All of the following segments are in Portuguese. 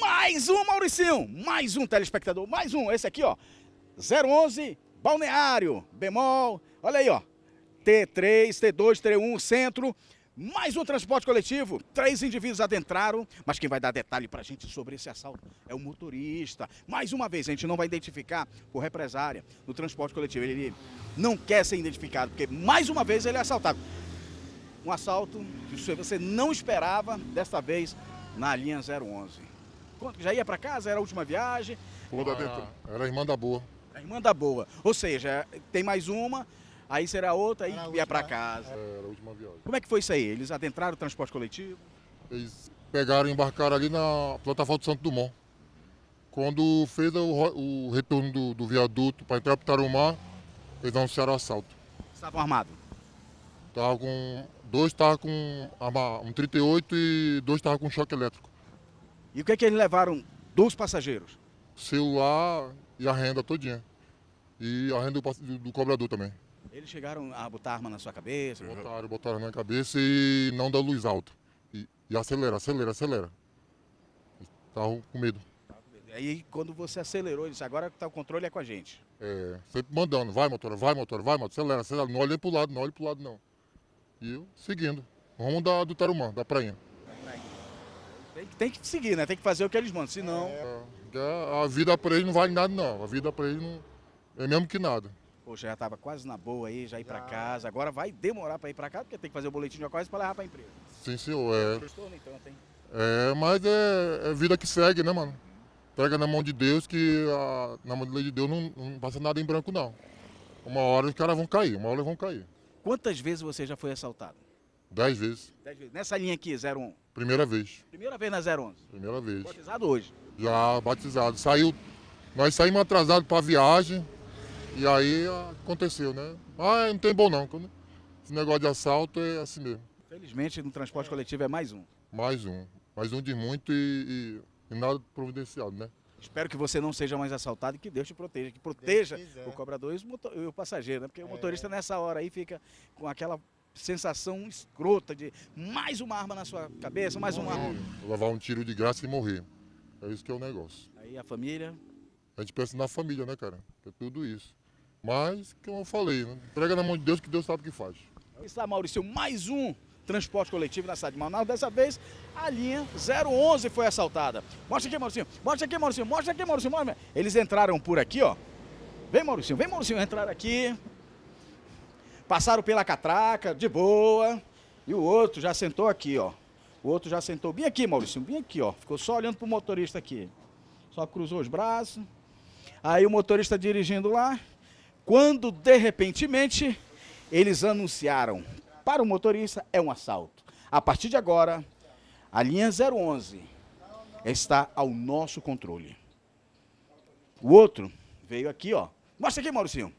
Mais um, Mauricinho. Mais um telespectador. Mais um. Esse aqui, ó. 011 Balneário. Bemol. Olha aí, ó. T3, T2, T1, centro. Mais um transporte coletivo. Três indivíduos adentraram, mas quem vai dar detalhe para a gente sobre esse assalto é o motorista. Mais uma vez, a gente não vai identificar o represária no transporte coletivo. Ele não quer ser identificado, porque mais uma vez ele é assaltado. Um assalto que você não esperava, desta vez na linha 011 já ia para casa? Era a última viagem? dentro. Ah. Era a irmã da boa. A irmã da boa. Ou seja, tem mais uma, aí será outra, aí ia para casa. É, era a última viagem. Como é que foi isso aí? Eles adentraram o transporte coletivo? Eles pegaram e embarcaram ali na plataforma do Santo Dumont. Quando fez o, o retorno do, do viaduto para entrar para mar eles anunciaram o assalto. Estavam armados? Estavam com, dois estavam com um 38 e dois estavam com choque elétrico. E o que é que eles levaram dos passageiros? Celular e a renda todinha. E a renda do, do cobrador também. Eles chegaram a botar arma na sua cabeça? Botaram, botaram na cabeça e não dá luz alta E, e acelera, acelera, acelera. Estavam com medo. Aí quando você acelerou, ele disse, agora tá, o controle é com a gente. É, sempre mandando, vai motor, vai motor, vai motor, acelera, acelera, não olhe pro lado, não olhe pro lado não. E eu seguindo, rumo da, do Tarumã, da prainha. Tem que, tem que seguir, né? Tem que fazer o que eles mandam, senão... É, a vida para eles não vale nada, não. A vida para eles não... é mesmo que nada. Poxa, já estava quase na boa aí, já ir para casa. Agora vai demorar para ir para casa, porque tem que fazer o boletim de ocorrência para levar para a empresa. Sim, senhor. É, é, tanto, hein? é mas é, é, vida que segue, né, mano? Pega na mão de Deus que a, na mão de lei de Deus não, não passa nada em branco, não. Uma hora os caras vão cair, uma hora vão cair. Quantas vezes você já foi assaltado? Dez vezes. Dez vezes. Nessa linha aqui, 01? Primeira vez. Primeira vez na 011? Primeira vez. Batizado hoje? Já, batizado. Saiu, nós saímos atrasados para a viagem e aí aconteceu, né? Ah, não tem bom não. Esse negócio de assalto é assim mesmo. Felizmente no transporte coletivo é mais um. Mais um. Mais um de muito e, e, e nada providenciado, né? Espero que você não seja mais assaltado e que Deus te proteja, que proteja o cobrador e, o passageiro, né? Porque é. o motorista é. nessa hora aí fica com aquela sensação escrota de mais uma arma na sua cabeça, mais uma arma. Levar um tiro de graça e morrer. É isso que é o negócio. Aí a família? A gente pensa na família, né, cara? É tudo isso. Mas, como eu falei, né? entrega na mão de Deus que Deus sabe o que faz. Está, Maurício, mais um transporte coletivo na cidade de Manaus. Dessa vez, a linha 011 foi assaltada. Mostra aqui, Maurício. Mostra aqui, Maurício. Mostra aqui, Mauricinho. Eles entraram por aqui, ó. Vem, Maurício. Vem, Maurício. Entraram aqui passaram pela catraca, de boa. E o outro já sentou aqui, ó. O outro já sentou bem aqui, Maurício, bem aqui, ó. Ficou só olhando pro motorista aqui. Só cruzou os braços. Aí o motorista dirigindo lá, quando de repentemente eles anunciaram para o motorista é um assalto. A partir de agora, a linha 011 está ao nosso controle. O outro veio aqui, ó. Mostra aqui, Maurício.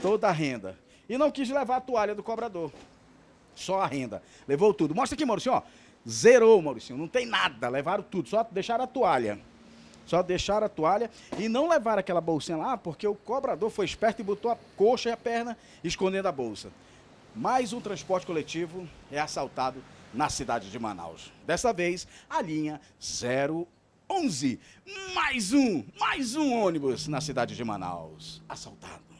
Toda a renda e não quis levar a toalha do cobrador. Só a renda. Levou tudo. Mostra aqui, Maurício, ó. Zerou, Maurício. Não tem nada. Levaram tudo. Só deixaram a toalha. Só deixaram a toalha e não levaram aquela bolsinha lá, porque o cobrador foi esperto e botou a coxa e a perna escondendo a bolsa. Mais um transporte coletivo é assaltado na cidade de Manaus. Dessa vez, a linha 011. Mais um, mais um ônibus na cidade de Manaus. Assaltado.